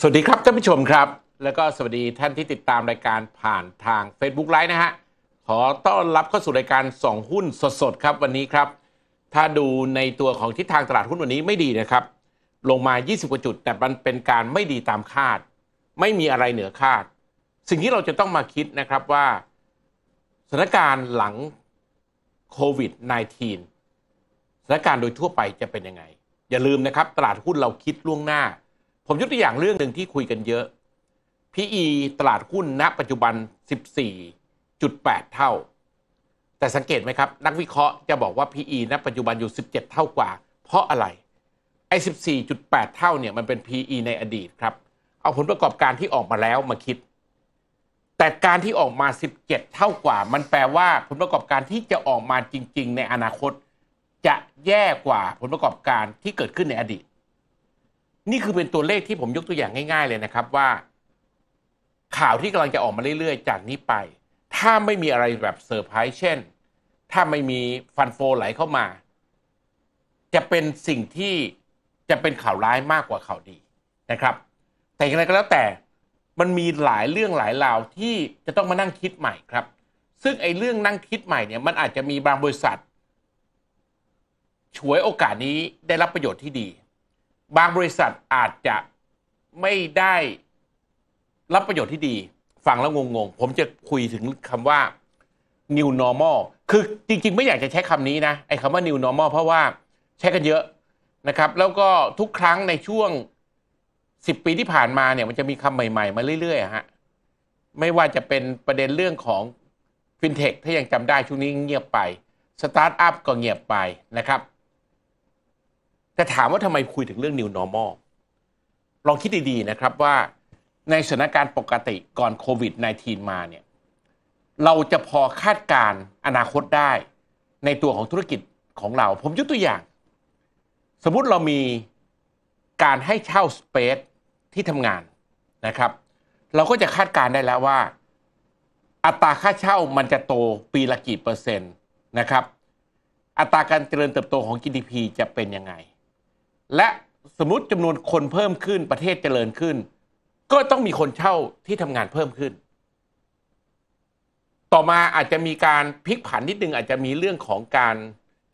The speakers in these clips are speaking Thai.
สวัสดีครับท่านผู้ชมครับแล้วก็สวัสดีท่านที่ติดตามรายการผ่านทาง Facebook ไลฟ์นะฮะ ขอต้อนรับเข้าสู่รายการสองหุ้นสดๆ ครับวันนี้ครับ ถ้าดูในตัวของทิศทางตลาดหุ้นวันนี้ไม่ดีนะครับ ลงมา 20 กว่าจุดแต่มันเป็นการไม่ดีตามคาด ไม่มีอะไรเหนือคาด สิ่งที่เราจะต้องมาคิดนะครับว่าสถานการณ์หลังโควิด -19 สถานการณ์โดยทั่วไปจะเป็นยังไง อย่าลืมนะครับตลาดหุ้นเราคิดล่วงหน้าผมยกตัวอย่างเรื่องหนึ่งที่คุยกันเยอะ PE ตลาดหุ้นณ ปัจจุบัน 14.8 เท่า แต่สังเกตไหมครับนักวิเคราะห์จะบอกว่า PE ณ ปัจจุบันอยู่ 17 เท่ากว่า เพราะอะไร ไอ้ 14.8 เท่าเนี่ยมันเป็น PE ในอดีตครับ เอาผลประกอบการที่ออกมาแล้วมาคิด แต่การที่ออกมา 17 เท่ากว่า มันแปลว่าผลประกอบการที่จะออกมาจริง ๆ ในอนาคต จะแย่กว่าผลประกอบการที่เกิดขึ้นในอดีตนี่คือเป็นตัวเลขที่ผมยกตัวอย่างง่ายๆ เลยนะครับว่า ข่าวที่กำลังจะออกมาเรื่อย ๆ จากนี้ไป ถ้าไม่มีอะไรแบบเซอร์ไพรส์เช่น ถ้าไม่มีฟันโฟไหลเข้ามา จะเป็นสิ่งที่ จะเป็นข่าวร้ายมากกว่าข่าวดีนะครับ แต่อย่างไรก็แล้วแต่มันมีหลายเรื่องหลายราวที่จะต้องมานั่งคิดใหม่ครับ ซึ่งไอ้เรื่องนั่งคิดใหม่เนี่ยมันอาจจะมีบางบริษัทฉวยโอกาสนี้ได้รับประโยชน์ที่ดีบางบริษัทอาจจะไม่ได้รับประโยชน์ที่ดี ฟังแล้วงงๆ ผมจะคุยถึงคำว่า new normal คือจริงๆ ไม่อยากจะใช้คำนี้นะไอ้คำว่า new normal เพราะว่าใช้กันเยอะนะครับ แล้วก็ทุกครั้งในช่วง 10 ปีที่ผ่านมาเนี่ยมันจะมีคำใหม่ๆ มาเรื่อยๆฮะไม่ว่าจะเป็นประเด็นเรื่องของฟินเทคถ้ายังจำได้ช่วงนี้เงียบไป สตาร์ทอัพก็เงียบไปนะครับแต่ถามว่าทำไมคุยถึงเรื่อง new normal ลองคิดดีๆ นะครับว่าในสถานการณ์ปกติก่อนโควิด -19 มาเนี่ยเราจะพอคาดการอนาคตได้ในตัวของธุรกิจของเรา ผมยกตัวอย่าง สมมุติเรามีการให้เช่าสเปซที่ทำงานนะครับเราก็จะคาดการได้แล้วว่า อัตราค่าเช่ามันจะโตปีละกี่เปอร์เซ็นต์นะครับอัตราการเจริญเติบโตของ GDP จะเป็นยังไงและสมมติจำนวนคนเพิ่มขึ้นประเทศเจริญขึ้น ก็ต้องมีคนเช่าที่ทำงานเพิ่มขึ้น ต่อมาอาจจะมีการพลิกผันนิดนึง อาจจะมีเรื่องของการ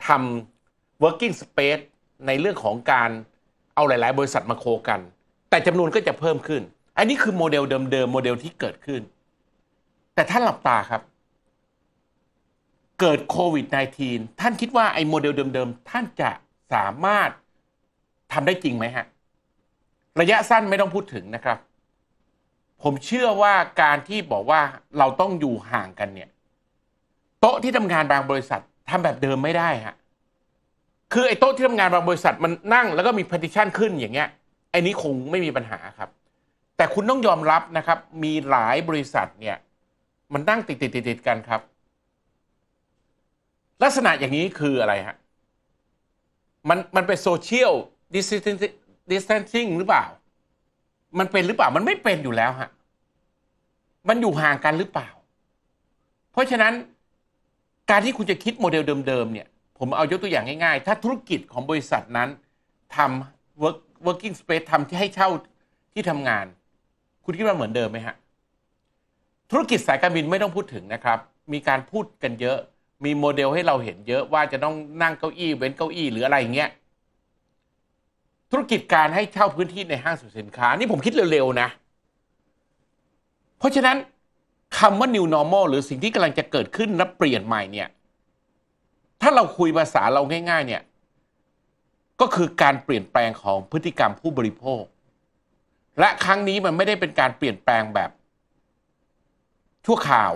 ทำ working space ในเรื่องของการเอาหลายๆบริษัทมาโคกัน แต่จำนวนก็จะเพิ่มขึ้น อันนี้คือโมเดลเดิมๆ โมเดลที่เกิดขึ้น แต่ท่านหลับตาครับ เกิดโควิด -19 ท่านคิดว่าไอ้โมเดลเดิมๆท่านจะสามารถทำได้จริงไหมฮะ ระยะสั้นไม่ต้องพูดถึงนะครับ ผมเชื่อว่าการที่บอกว่าเราต้องอยู่ห่างกันเนี่ยโต๊ะที่ทำงานบางบริษัททำแบบเดิมไม่ได้ฮะ คือไอ้โต๊ะที่ทำงานบางบริษัทมันนั่งแล้วก็มีพาร์ติชันขึ้นอย่างเงี้ยไอ้นี้คงไม่มีปัญหาครับ แต่คุณต้องยอมรับนะครับ มีหลายบริษัทเนี่ยมันนั่งติดติดติดติดกันครับ ลักษณะอย่างนี้คืออะไรฮะมันมันเป็นโซเชียล distancing หรือเปล่า มันเป็นหรือเปล่า มันไม่เป็นอยู่แล้วฮะ มันอยู่ห่างกันหรือเปล่า เพราะฉะนั้นการที่คุณจะคิดโมเดลเดิมๆเนี่ย ผมเอายกตัวอย่างง่ายๆ ถ้าธุรกิจของบริษัทนั้นทำ work working space ทำที่ให้เช่าที่ทำงาน คุณคิดว่าเหมือนเดิมไหมฮะ ธุรกิจสายการบินไม่ต้องพูดถึงนะครับ มีการพูดกันเยอะ มีโมเดลให้เราเห็นเยอะว่าจะต้องนั่งเก้าอี้เว้นเก้าอี้หรืออะไรเงี้ยธุรกิจการให้เช่าพื้นที่ในห้างสรรพสินค้า นี่ผมคิดเร็ว ๆ นะ เพราะฉะนั้นคำว่า new normal หรือสิ่งที่กำลังจะเกิดขึ้นและเปลี่ยนใหม่เนี่ยถ้าเราคุยภาษาเราง่ายๆเนี่ยก็คือการเปลี่ยนแปลงของพฤติกรรมผู้บริโภค และครั้งนี้มันไม่ได้เป็นการเปลี่ยนแปลงแบบ ชั่วคราว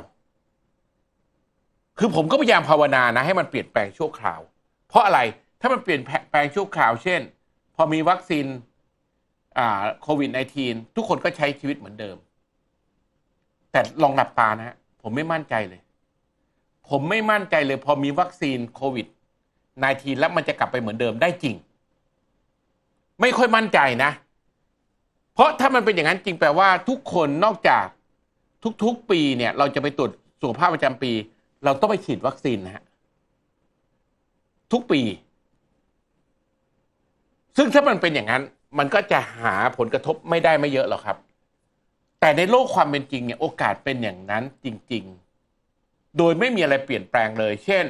คือผมก็พยายามภาวนานะให้มันเปลี่ยนแปลงชั่วคราว เพราะอะไรถ้ามันเปลี่ยนแปลงชั่วคราว เช่นพอมีวัคซีนโควิด -19 ทุกคนก็ใช้ชีวิตเหมือนเดิม แต่ลองหลับตานะฮะผมไม่มั่นใจเลย ผมไม่มั่นใจเลยพอมีวัคซีนโควิด -19 แล้วมันจะกลับไปเหมือนเดิมได้จริง ไม่ค่อยมั่นใจนะ เพราะถ้ามันเป็นอย่างนั้นจริงแปลว่าทุกคนนอกจาก ทุกๆ ปีเนี่ย เราจะไปตรวจสุขภาพประจำปี เราต้องไปฉีดวัคซีนนะฮะทุกปีซึ่งถ้ามันเป็นอย่างนั้น มันก็จะหาผลกระทบไม่ได้ไม่เยอะหรอกครับ แต่ในโลกความเป็นจริงเนี่ยโอกาสเป็นอย่างนั้นจริง ๆ โดยไม่มีอะไรเปลี่ยนแปลงเลย เช่น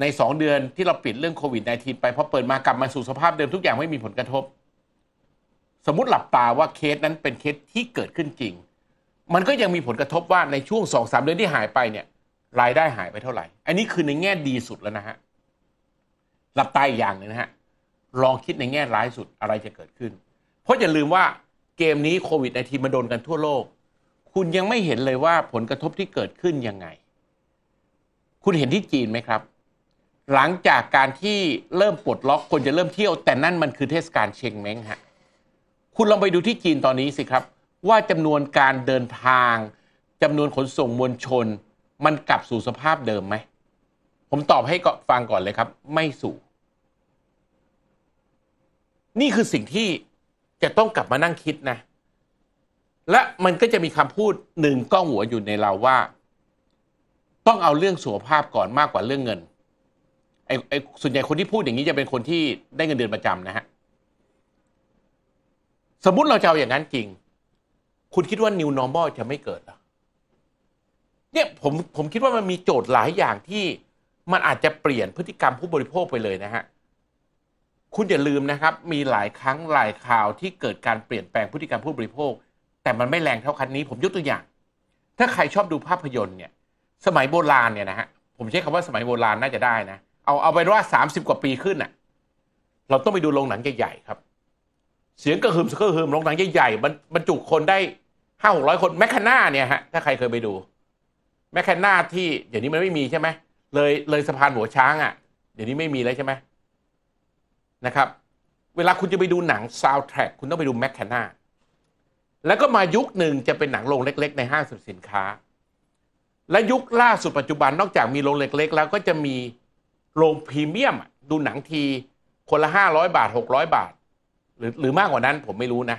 ใน 2 เดือนที่เราปิดเรื่องโควิด -19 ไปพอเปิดมากลับมาสู่สภาพเดิม ทุกอย่างไม่มีผลกระทบ สมมติหลับตาว่าเคสนั้นเป็นเคสที่เกิดขึ้นจริง มันก็ยังมีผลกระทบว่าในช่วงสองสามเดือนที่หายไปเนี่ย รายได้หายไปเท่าไหร่ อันนี้คือในแง่ดีสุดแล้วนะฮะหลับตาอีกอย่างนึงนะฮะลองคิดในแง่ร้ายสุดอะไรจะเกิดขึ้น เพราะอย่าลืมว่าเกมนี้โควิดในทีมันโดนกันทั่วโลก คุณยังไม่เห็นเลยว่าผลกระทบที่เกิดขึ้นยังไง คุณเห็นที่จีนไหมครับ หลังจากการที่เริ่มปลดล็อกคนจะเริ่มเที่ยว แต่นั่นมันคือเทศกาลเชงเม้งฮะ คุณลองไปดูที่จีนตอนนี้สิครับ ว่าจำนวนการเดินทางจำนวนขนส่งมวลชน มันกลับสู่สภาพเดิมไหม ผมตอบให้ฟังก่อนเลยครับ ไม่สู่นี่คือสิ่งที่จะต้องกลับมานั่งคิดนะ และมันก็จะมีคำพูดหนึ่งก้องหัวอยู่ในเราว่า ต้องเอาเรื่องสุขภาพก่อนมากกว่าเรื่องเงินไอ้ไอ้ส่วนใหญ่คนที่พูดอย่างนี้จะเป็นคนที่ได้เงินเดือนประจำนะฮะสมมติเราจะเอาอย่างนั้นจริง คุณคิดว่า new normal จะไม่เกิดหรอเนี่ยผมผมคิดว่ามันมีโจทย์หลายอย่างที่มันอาจจะเปลี่ยนพฤติกรรมผู้บริโภคไปเลยนะฮะคุณอย่าลืมนะครับ มีหลายครั้งหลายข่าวที่เกิดการเปลี่ยนแปลงพฤติกรรมผู้บริโภค แต่มันไม่แรงเท่าครั้งนี้ ผมยกตัวอย่าง ถ้าใครชอบดูภาพยนตร์เนี่ยสมัยโบราณเนี่ยนะฮะผมใช้คำว่าสมัยโบราณน่าจะได้นะ เอาเอาไปว่าสามสิบกว่าปีขึ้นอ่ะเราต้องไปดูโรงหนังใหญ่ๆครับ เสียงกระหึ่มกระหึ่มโรงหนังใหญ่ๆบรรจุคนได้ห้าหกร้อยคนแมคคาน่าเนี่ยฮะถ้าใครเคยไปดูแมคคาน่าที่เดี๋ยวนี้มันไม่มีใช่ไหมเลยเลยสะพานหัวช้างอ่ะเดี๋ยวนี้ไม่มีแล้วใช่ไหมนะครับ เวลาคุณจะไปดูหนังซาวด์แทร็กคุณต้องไปดูแมคคาน่าแล้วก็มายุคหนึ่งจะเป็นหนังโรงเล็กๆในห้างสรรพสินค้า และยุคล่าสุดปัจจุบันนอกจากมีโรงเล็กๆ แล้วก็จะมีโรงพรีเมียมดูหนังทีคนละห้าร้อยบาทหกร้อยบาท หรือหรือมากกว่านั้นผมไม่รู้นะ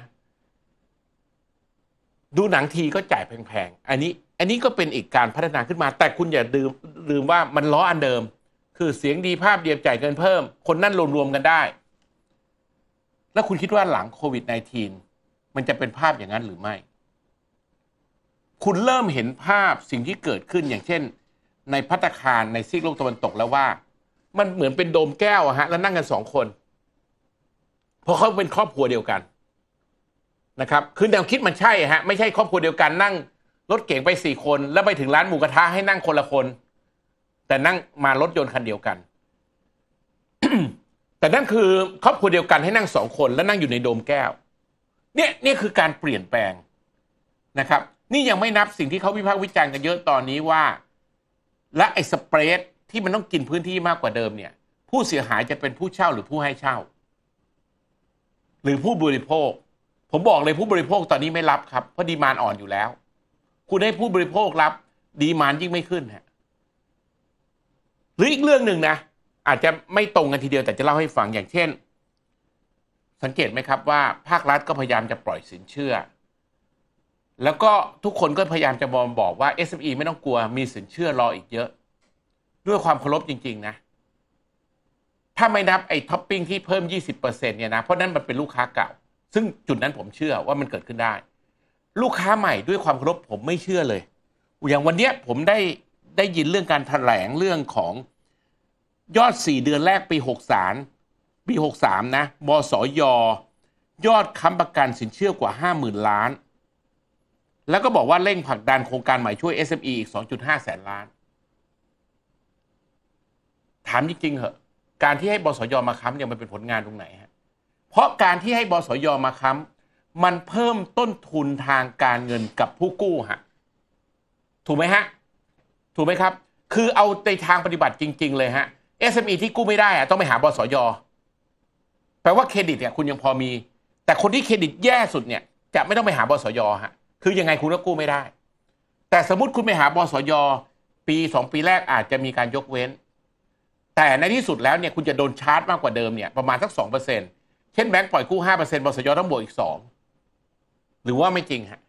ดูหนังทีก็จ่ายแพงๆ อันนี้อันนี้ก็เป็นอีกการพัฒนาขึ้นมา แต่คุณอย่าลืมลืมว่ามันล้ออันเดิมคือเสียงดีภาพเดียบจ่ายเงินเพิ่ม คนนั่นรวมๆกันได้ แล้วคุณคิดว่าหลังโควิด -19 มันจะเป็นภาพอย่างนั้นหรือไม่ คุณเริ่มเห็นภาพสิ่งที่เกิดขึ้นอย่างเช่น ในพัตคาร ในซีกโลกตะวันตกแล้วว่า มันเหมือนเป็นโดมแก้วอะฮะ แล้วนั่งกันสองคน เพราะเขาเป็นครอบครัวเดียวกัน นะครับคือแนวคิดมันใช่ฮะไม่ใช่ครอบครัวเดียวกัน นั่งรถเก๋งไปสี่คน แล้วไปถึงร้านหมูกระทะให้นั่งคนละคนแต่นั่งมารถยนต์คันเดียวกัน แต่นั่นคือ ครอบครัวเดียวกันให้นั่งสองคน และนั่งอยู่ในโดมแก้ว เนี่ยนี่คือการเปลี่ยนแปลงนะครับ นี่ยังไม่นับสิ่งที่เขาวิพากษ์วิจารณ์กันเยอะตอนนี้ว่า และไอ้สเปรดที่มันต้องกินพื้นที่มากกว่าเดิมเนี่ย ผู้เสียหายจะเป็นผู้เช่าหรือผู้ให้เช่า หรือผู้บริโภค ผมบอกเลยผู้บริโภคตอนนี้ไม่รับครับเพราะดีมานอ่อนอยู่แล้ว คุณให้ผู้บริโภครับ ดีมานยิ่งไม่ขึ้นฮะรืออีกเรื่องหนึ่งนะ อาจจะไม่ตรงกันทีเดียวแต่จะเล่าให้ฟังอย่างเช่น สังเกตไหมครับว่า ภาครัฐก็พยายามจะปล่อยสินเชื่อ แล้วก็ทุกคนก็พยายามจะมอมบอกว่า SME ไม่ต้องกลัวมีสินเชื่อรออีกเยอะ ด้วยความเคารพจริง ๆนะ ถ้าไม่นับไอ้ท็อปปิ้งที่เพิ่ม 20%เนี่ยนะเพราะนั้นมันเป็นลูกค้าเก่าซึ่งจุดนั้นผมเชื่อว่ามันเกิดขึ้นได้ ลูกค้าใหม่ด้วยความเคารพผมไม่เชื่อเลยอย่างวันเนี้ยผมได้ได้ยินเรื่องการแถลงเรื่องของยอด 4 เดือนแรกปี 63 ปี 63 นะ บสย ยอดค้ำประกันสินเชื่อกว่า50,000ล้าน แล้วก็บอกว่าเร่งผลักดันโครงการใหม่ช่วย SME อีก 2.5 แสนล้าน ถามจริงๆเหอะการที่ให้บสย มาค้ำเนี่ยมันเป็นผลงานตรงไหนฮะเพราะการที่ให้บสย มาค้ำมันเพิ่มต้นทุนทางการเงินกับผู้กู้ฮะถูกไหมฮะถูกไหมครับ คือเอาในทางปฏิบัติจริง ๆ เลยฮะ SME ที่กู้ไม่ได้อะต้องไปหาบสย แปลว่าเครดิตเนี่ยคุณยังพอมี แต่คนที่เครดิตแย่สุดเนี่ย จะไม่ต้องไปหาบสยฮะ คือยังไงคุณก็กู้ไม่ได้ แต่สมมติคุณไปหาบสยปีสองปีแรกอาจจะมีการยกเว้น แต่ในที่สุดแล้วเนี่ยคุณจะโดนชาร์จมากกว่าเดิมเนี่ยประมาณสักสองเปอร์เซ็นเช่นแบงก์ปล่อยกู้ห้าเปอร์เซ็นต์บสยต้องบวกอีกสองหรือว่าไม่จริงฮะ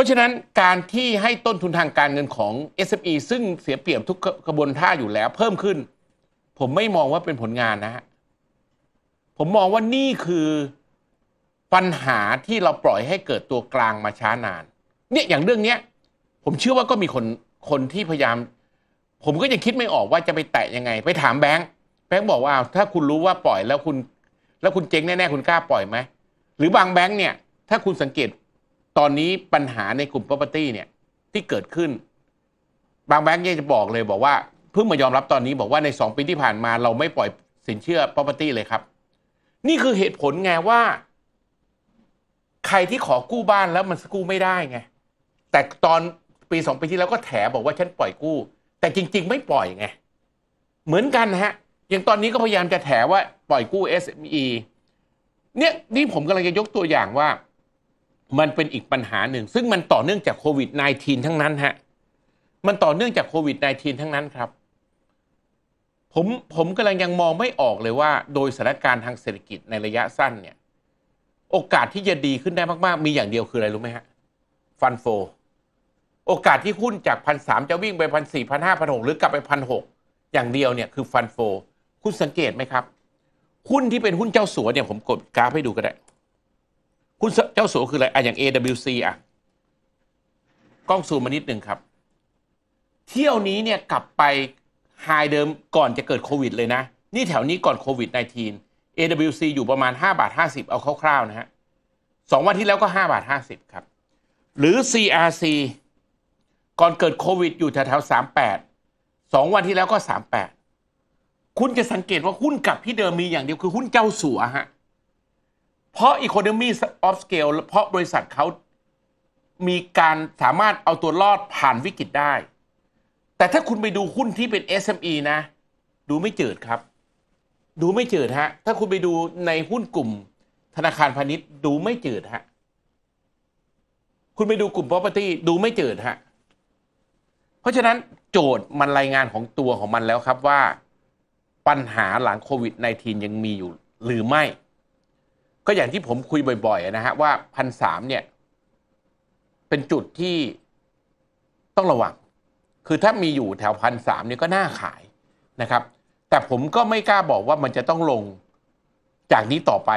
ราะฉะนั้นการที่ให้ต้นทุนทางการเงินของ SME ซึ่งเสียเปรียบ ทุกกระบวนท่าอยู่แล้วเพิ่มขึ้น ผมไม่มองว่าเป็นผลงานนะฮะผมมองว่านี่คือปัญหาที่เราปล่อยให้เกิดตัวกลางมาช้านานเนี่ยอย่างเรื่องเนี้ยผมเชื่อว่าก็มีคน คนที่พยายาม ผมก็ยังคิดไม่ออกว่าจะไปแตะยังไง ไปถามแบงค์แบงค์บอกว่า ถ้าคุณรู้ว่าปล่อยแล้วคุณ แล้วคุณเจ๊งแน่ ๆคุณกล้าปล่อยไหมหรือบางแบงค์เนี่ยถ้าคุณสังเกตตอนนี้ปัญหาในกลุ่ม property เนี่ยที่เกิดขึ้น บางแบงก์ยังจะบอกเลยบอกว่าเพิ่งมายอมรับตอนนี้บอกว่าใน 2 ปีที่ผ่านมา เราไม่ปล่อยสินเชื่อ property เลยครับ นี่คือเหตุผลไงว่า ใครที่ขอกู้บ้านแล้วมันกู้ไม่ได้ไง แต่ตอนปีสองปีที่แล้วก็แถบอกว่าฉันปล่อยกู้ แต่จริงๆ ไม่ปล่อยไงเหมือนกันฮะ อย่างตอนนี้ก็พยายามจะแถว่าปล่อยกู้ SME เนี่ยนี่ผมกำลังจะยกตัวอย่างว่ามันเป็นอีกปัญหาหนึ่งซึ่งมันต่อเนื่องจากโควิด -19 ทั้งนั้นฮะมันต่อเนื่องจากโควิด -19 ทั้งนั้นครับ ผมผมกำลังยังมองไม่ออกเลยว่า โดยสถานการณ์ทางเศรษฐกิจในระยะสั้นเนี่ยโอกาสที่จะดีขึ้นได้มาก ๆ มีอย่างเดียวคืออะไรรู้ไหมฮะฟันโฟโอกาสที่หุ้นจากพันสามจะวิ่งไปพันสี่พันห้าพันหกหรือกลับไปพันหกอย่างเดียวเนี่ยคือฟันโฟคุณสังเกตไหมครับหุ้นที่เป็นหุ้นเจ้าสัวเนี่ยผมกดกราฟให้ดูก็ได้คุณเจ้าสัวคืออะไร อ่ะ อย่าง AWC อ่ะกล้องซูมมานิดหนึ่งครับ เที่ยวนี้เนี่ย กลับไปไฮเดิมก่อนจะเกิดโควิดเลยนะนี่แถวนี้ก่อนโควิด -19 AWC อยู่ประมาณ5บาท50 เอาคร่าวๆนะฮะสองวันที่แล้วก็5บาท50 ครับ หรือ CRC ก่อนเกิดโควิดอยู่แถวๆ38 2 วันที่แล้วก็ 38 คุณจะสังเกตว่าหุ้นกลับที่เดิมมีอย่างเดียวคือหุ้นเจ้าสัวฮะเพราะ Economy of Scale เพราะบริษัทเขามีการสามารถเอาตัวรอดผ่านวิกฤตได้ แต่ถ้าคุณไปดูหุ้นที่เป็น SME นะ ดูไม่เจิดครับ ดูไม่เจิดฮะถ้าคุณไปดูในหุ้นกลุ่มธนาคารพาณิชย์ดูไม่เจิดฮะคุณไปดูกลุ่ม property ดูไม่เจิดฮะเพราะฉะนั้นโจทย์มันรายงานของตัวของมันแล้วครับว่าปัญหาหลังโควิด -19 ยังมีอยู่หรือไม่ก็อย่างที่ผมคุยบ่อยๆ นะฮะว่าพันสามเนี่ย เป็นจุดที่ต้องระวัง คือถ้ามีอยู่แถวพันสามเนี่ยก็น่าขายนะครับ แต่ผมก็ไม่กล้าบอกว่ามันจะต้องลงจากนี้ต่อไป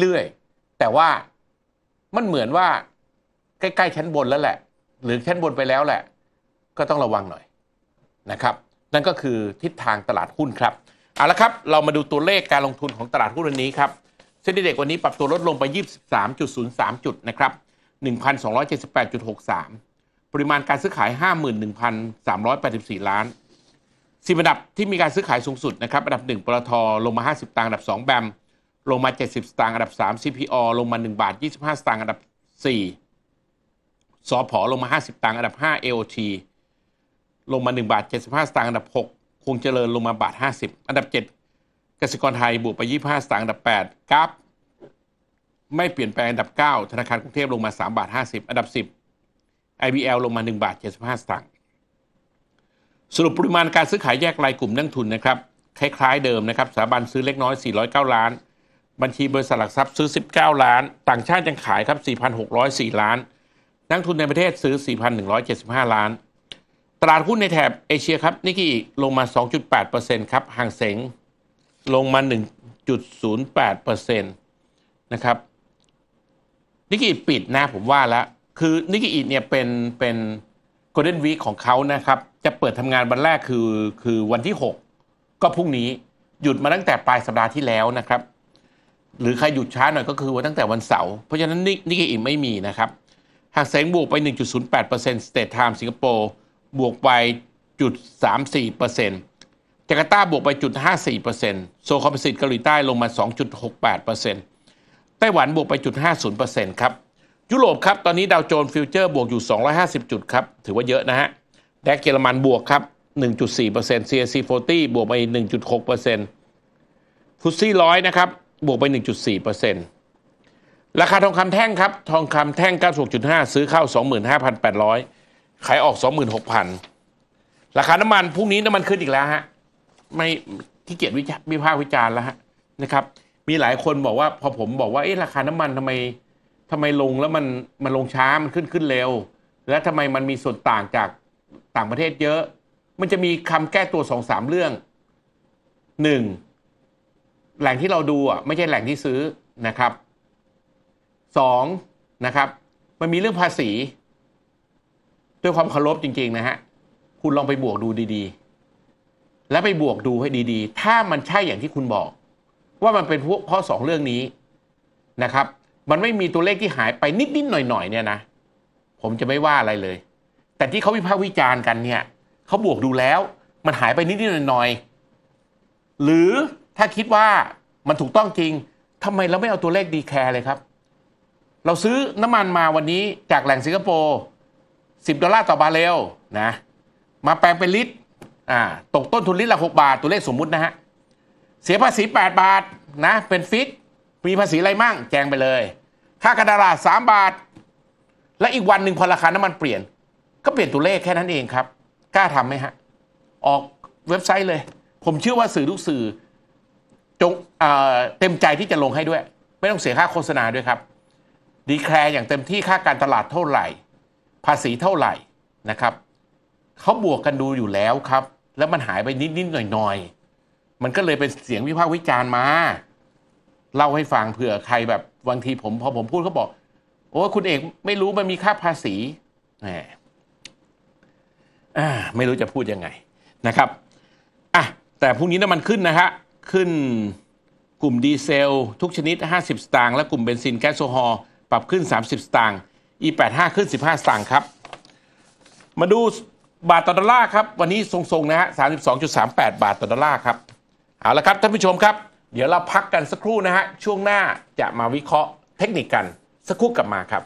เรื่อยๆแต่ว่ามันเหมือนว่า ใกล้ๆชั้นบนแล้วแหละ หรือชั้นบนไปแล้วแหละ ก็ต้องระวังหน่อยนะครับนั่นก็คือทิศทางตลาดหุ้นครับเอาละครับ เรามาดูตัวเลขการลงทุนของตลาดหุ้นวันนี้ครับเซ็นดิเด็กวันนี้ปรับตัวลดลงไป 23.03 จุดนะครับ1,278.63 ปริมาณการซื้อขาย 51,384 ล้านสิบอันดับที่มีการซื้อขายสูงสุดนะครับอันดับ 1ปตทลงมา 50ตังค์อันดับ2แบมลงมา 70ตางค์อันดับ3 CPO ลงมา1บาท25ตางค์อันดับ 4สอพอลงมา 50ตังค์อันดับ5 AOT ลงมา 1 บาท 75ตางค์อันดับ6คงเจริญลงมาบาท50 อันดับ 7กสิกรไทยบวกไป25 สตางค์อันดับ8กับไม่เปลี่ยนแปลงอันดับ 9 ธนาคารกรุงเทพลงมา 3 บาท50อันดับ 10 IBL ลงมา 1 บาท 75 สตางค์สรุปปริมาณการซื้อขายแยกรายกลุ่มนักทุนนะครับคล้ายๆเดิมนะครับสถาบันซื้อเล็กน้อย409ล้าน บัญชีบริษัทหลักทรัพย์ซื้อ 19 ล้าน ต่างชาติยังขายครับ4,604 ล้าน นักทุนในประเทศซื้อ4,175 ล้านตลาดหุ้นในแถบเอเชียครับนิกกี้ลงมา 2.8%ครับห่างเสงลงมา 1.08%นะครับ นิกกี้อิปิดนะผมว่าแล้ว คือนิกกี้อิเนี่ยเป็นเป็นโกลเด้นวีคของเขานะครับ จะเปิดทำงานวันแรกคือคือวันที่ 6 ก็พรุ่งนี้หยุดมาตั้งแต่ปลายสัปดาห์ที่แล้วนะครับ หรือใครหยุดช้าหน่อยก็คือว่าตั้งแต่วันเสาร์ เพราะฉะนั้นนิกกี้อิไม่มีนะครับหากเซงบวกไป 1.08% State Time สิงคโปร์บวกไป 0.34%จาการ์ตาบวกไปจุด54%โซคอมมิสิตเกาหลีใต้ลงมา 2.68%ไต้หวันบวกไปจุด50%ครับ ยุโรปครับ ตอนนี้ดาวโจนส์ฟิวเจอร์ บวกอยู่ 250 จุดครับ ถือว่าเยอะนะฮะ แดกเยอรมัน บวกครับ 1.4% CAC 40บวกไป 1.6%ฟุตซี่ร้อยนะครับ บวกไป 1.4%ราคาทองคำแท่งครับ ทองคำแท่ง 96.5 ซื้อเข้า 25,800ขายออก26,000ราคาน้ำมันพรุ่งนี้น้ำมันขึ้นอีกแล้วฮะไม่ที่เกียจวิจารวิพากษ์วิจารณ์แล้วฮะนะครับ มีหลายคนบอกว่าพอผมบอกว่าเอ๊ะราคาน้ำมันทำไมทำไมลงแล้วมันมันลงช้า มันขึ้นขึ้นเร็วและทำไมมันมีส่วนต่างจากต่างประเทศเยอะ มันจะมีคำแก้ตัวสองสามเรื่องหนึ่งแหล่งที่เราดูอ่ะไม่ใช่แหล่งที่ซื้อนะครับสองนะครับ มันมีเรื่องภาษี ด้วยความเคารพจริงๆนะฮะคุณลองไปบวกดูดีแล้วไปบวกดูให้ดีๆ ถ้ามันใช่อย่างที่คุณบอก ว่ามันเป็นพวกข้อสองเรื่องนี้นะครับ มันไม่มีตัวเลขที่หายไปนิดๆหน่อยๆเนี่ยนะผมจะไม่ว่าอะไรเลย แต่ที่เขาวิพากษ์วิจารณ์กันเนี่ยเขาบวกดูแล้วมันหายไปนิดๆหน่อยๆหรือถ้าคิดว่ามันถูกต้องจริงทำไมเราไม่เอาตัวเลขดีแคร์เลยครับ เราซื้อน้ำมันมาวันนี้จากแหล่งสิงคโปร์10ดอลลาร์ต่อบาเรลนะ มาแปลงเป็นลิตรอ่าตกต้นทุนลิตรละกบาทตัวเลขสมมุตินะฮะ เสียภาษี 8 บาทนะเป็นฟิกมีภาษีอะไรมั่ง แจงไปเลย ค่ากระดาษมบาท และอีกวันหนึ่งพอราคา น้ำมันเปลี่ยน ก็เปลี่ยนตัวเลขแค่นั้นเองครับ กล้าทำไหมฮะ ออกเว็บไซต์เลย ผมเชื่อว่าสื่อทุกสื่อจงเเต็มใจที่จะลงให้ด้วย ไม่ต้องเสียค่าโฆษณาด้วยครับ ดีแคร์อย่างเต็มที่ค่าการตลาดเท่าไหร่ ภาษีเท่าไหร่นะครับเขาบวกกันดูอยู่แล้วครับ แล้วมันหายไปนิดนิดหน่อยหน่อยมันก็เลยเป็นเสียงวิพากษ์วิจารณ์มา เล่าให้ฟังเผื่อใครแบบบางทีผม พอผมพูดเขาบอก โอ้คุณเอกไม่รู้มันมีค่าภาษี แหมไม่รู้จะพูดยังไงนะครับอ่ะแต่พรุ่งนี้น้ำมันขึ้นนะฮะขึ้นกลุ่มดีเซลทุกชนิด 50 สตางค์และกลุ่มเบนซินแก๊สโซฮอล์ปรับขึ้น30สตางค์ E85 ขึ้น15สตางค์ครับ มาดูบาทต่อดอลลาร์ครับ วันนี้ทรงๆนะฮะสามสิบสองจุดสามแปดบาทต่อดอลลาร์ครับ เอาละครับท่านผู้ชมครับ เดี๋ยวเราพักกันสักครู่นะฮะช่วงหน้าจะมาวิเคราะห์เทคนิคกันสักครู่กลับมาครับ